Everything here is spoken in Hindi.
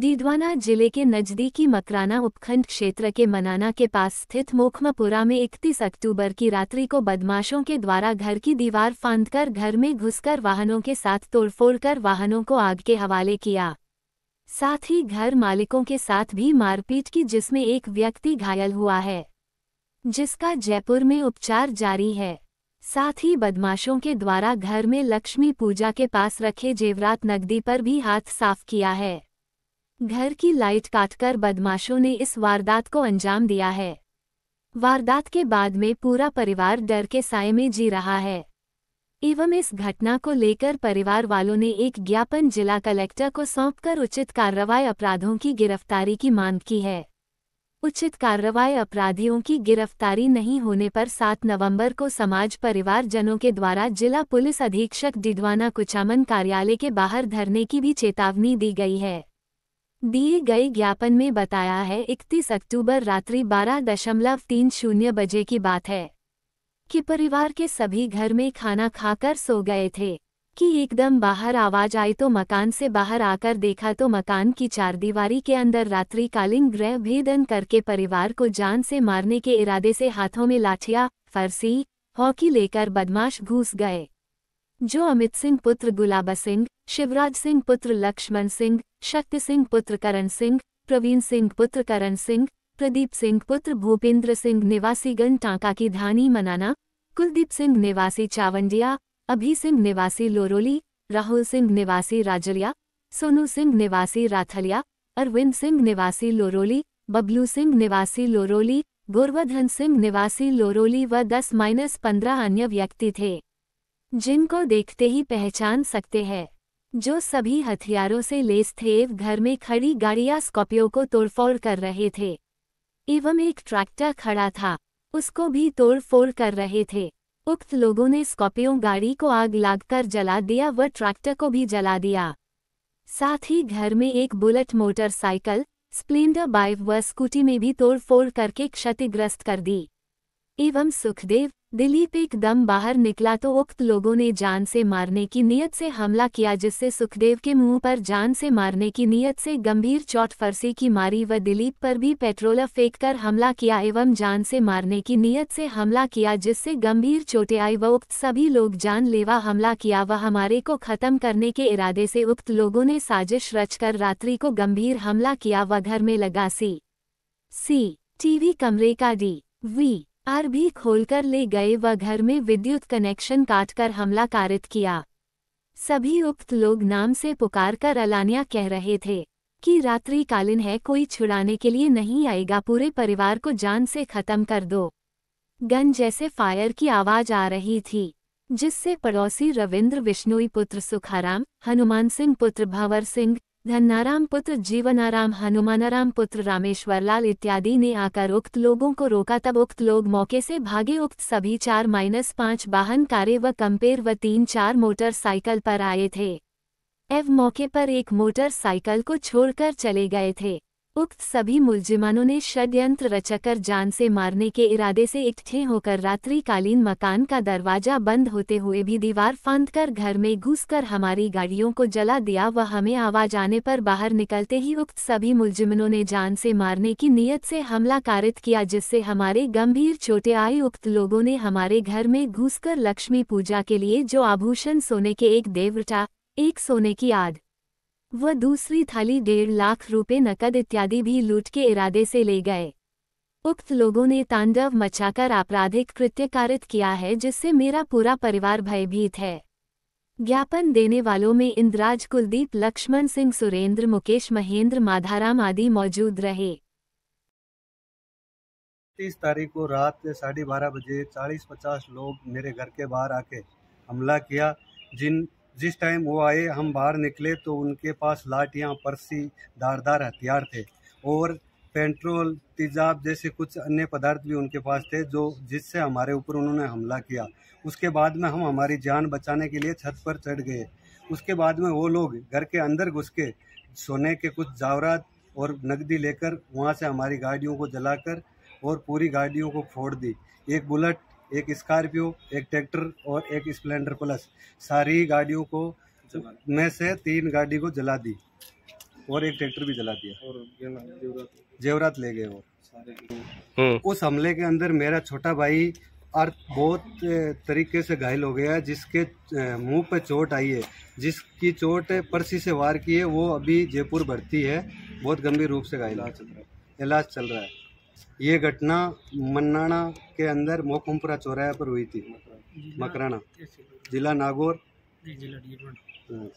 दीदवाना जिले के नजदीकी मकराना उपखंड क्षेत्र के मनाना के पास स्थित मोखमपुरा में 31 अक्टूबर की रात्रि को बदमाशों के द्वारा घर की दीवार फांदकर घर में घुसकर वाहनों के साथ तोड़फोड़ कर वाहनों को आग के हवाले किया साथ ही घर मालिकों के साथ भी मारपीट की जिसमें एक व्यक्ति घायल हुआ है जिसका जयपुर में उपचार जारी है साथ ही बदमाशों के द्वारा घर में लक्ष्मी पूजा के पास रखे जेवरात नकदी पर भी हाथ साफ किया है घर की लाइट काटकर बदमाशों ने इस वारदात को अंजाम दिया है वारदात के बाद में पूरा परिवार डर के साय में जी रहा है एवं इस घटना को लेकर परिवार वालों ने एक ज्ञापन जिला कलेक्टर को सौंपकर उचित कार्रवाई अपराधों की गिरफ्तारी की मांग की है उचित कार्रवाई अपराधियों की गिरफ्तारी नहीं होने पर 7 नवंबर को समाज परिवार जनों के द्वारा जिला पुलिस अधीक्षक डिडवाना कुचामन कार्यालय के बाहर धरने की भी चेतावनी दी गई है दिए गए ज्ञापन में बताया है इकतीस अक्टूबर रात्रि बारह दशमलव तीन शून्य बजे की बात है कि परिवार के सभी घर में खाना खाकर सो गए थे कि एकदम बाहर आवाज आई तो मकान से बाहर आकर देखा तो मकान की चारदीवारी के अंदर रात्रि कालीन गृह भेदन करके परिवार को जान से मारने के इरादे से हाथों में लाठिया फरसी हॉकी लेकर बदमाश घुस गए जो अमित सिंह पुत्र गुलाबा सिंह शिवराज सिंह पुत्र लक्ष्मण सिंह शक्ति सिंह पुत्र करण सिंह प्रवीण सिंह पुत्र करण सिंह प्रदीप सिंह पुत्र भूपेंद्र सिंह निवासी गण टांका की धानी मनाना कुलदीप सिंह निवासी चावंडिया अभी सिंह निवासी लोरोली राहुल सिंह निवासी राजलिया सोनू सिंह निवासी राथलिया अरविंद सिंह निवासी लोरोली बबलू सिंह निवासी लोरोली गोरवर्धन सिंह निवासी लोरोली व दस माइनस पंद्रह अन्य व्यक्ति थे जिनको देखते ही पहचान सकते हैं जो सभी हथियारों से लेस थे घर में खड़ी गाड़िया स्कॉर्पियो को तोड़फोड़ कर रहे थे एवं एक ट्रैक्टर खड़ा था उसको भी तोड़फोड़ कर रहे थे उक्त लोगों ने स्कॉर्पियो गाड़ी को आग लागकर जला दिया व ट्रैक्टर को भी जला दिया साथ ही घर में एक बुलेट मोटरसाइकिल स्प्लेंडर बाइक व स्कूटी में भी तोड़फोड़ करके क्षतिग्रस्त कर दी एवं सुखदेव दिलीप एकदम बाहर निकला तो उक्त लोगों ने जान से मारने की नीयत से हमला किया जिससे सुखदेव के मुंह पर जान से मारने की नीयत से गंभीर चोट फरसे की मारी व दिलीप पर भी पेट्रोल फेंककर हमला किया एवं जान से मारने की नीयत से हमला किया जिससे गंभीर चोटें आई व उक्त सभी लोग जानलेवा हमला किया व हमारे को खत्म करने के इरादे से उक्त लोगों ने साजिश रचकर रात्रि को गंभीर हमला किया व घर में लगा सी सी टीवी कमरे का डी वी आर भी खोलकर ले गए व घर में विद्युत कनेक्शन काटकर हमला कारित किया सभी उक्त लोग नाम से पुकार कर अलानिया कह रहे थे कि रात्रि कालीन है कोई छुड़ाने के लिए नहीं आएगा पूरे परिवार को जान से खत्म कर दो गन जैसे फायर की आवाज आ रही थी जिससे पड़ोसी रविंद्र विष्णुई पुत्र सुखाराम हनुमान सिंह पुत्र भंवर सिंह धन्नाराम पुत्र जीवनाराम हनुमानाराम पुत्र रामेश्वरलाल इत्यादि ने आकर उक्त लोगों को रोका तब उक्त लोग मौके से भागे उक्त सभी चार माइनस पाँच वाहन कारे व कंपेर व तीन चार मोटरसाइकिल पर आए थे एव मौके पर एक मोटरसाइकिल को छोड़कर चले गए थे उक्त सभी मुलजिमानों ने षड्यंत्र रचकर जान से मारने के इरादे से इकट्ठे होकर रात्रिकालीन मकान का दरवाजा बंद होते हुए भी दीवार कर घर में घुसकर हमारी गाड़ियों को जला दिया व हमें आवाज आने पर बाहर निकलते ही उक्त सभी मुलजिमनों ने जान से मारने की नीयत से हमला कारित किया जिससे हमारे गंभीर चोटे आए उक्त लोगों ने हमारे घर में घुसकर लक्ष्मी पूजा के लिए जो आभूषण सोने के एक देवटा एक सोने की आद वह दूसरी थाली डेढ़ लाख रुपए नकद इत्यादि भी लूट के इरादे से ले गए उक्त लोगों ने तांडव मचाकर आपराधिक कृत्य कारित किया है जिससे मेरा पूरा परिवार भयभीत है ज्ञापन देने वालों में इंद्राज कुलदीप लक्ष्मण सिंह सुरेंद्र मुकेश महेंद्र माधाराम आदि मौजूद रहे तीस तारीख को रात साढ़े बारह बजे चालीस पचास लोग मेरे घर के बाहर आके हमला किया जिन जिस टाइम वो आए हम बाहर निकले तो उनके पास लाठियाँ पर्सी धारदार हथियार थे और पेट्रोल तेजाब जैसे कुछ अन्य पदार्थ भी उनके पास थे जो जिससे हमारे ऊपर उन्होंने हमला किया उसके बाद में हम हमारी जान बचाने के लिए छत पर चढ़ गए उसके बाद में वो लोग घर के अंदर घुस के सोने के कुछ जावरात और नकदी लेकर वहाँ से हमारी गाड़ियों को जलाकर और पूरी गाड़ियों को फोड़ दी एक बुलेट एक स्कॉर्पियो एक ट्रैक्टर और एक स्प्लेंडर प्लस सारी गाड़ियों को में से तीन गाड़ी को जला दी और एक ट्रैक्टर भी जला दिया जेवरात ले गए और हम्म। उस हमले के अंदर मेरा छोटा भाई और बहुत तरीके से घायल हो गया जिसके मुंह पे चोट आई है जिसकी चोट पर्सी से वार की है वो अभी जयपुर भर्ती है बहुत गंभीर रूप से घायल इलाज चल रहा है इलाज चल रहा है ये घटना मन्नाना के अंदर मोकमपुरा चौराहे पर हुई थी मकराना जिला नागौर जिला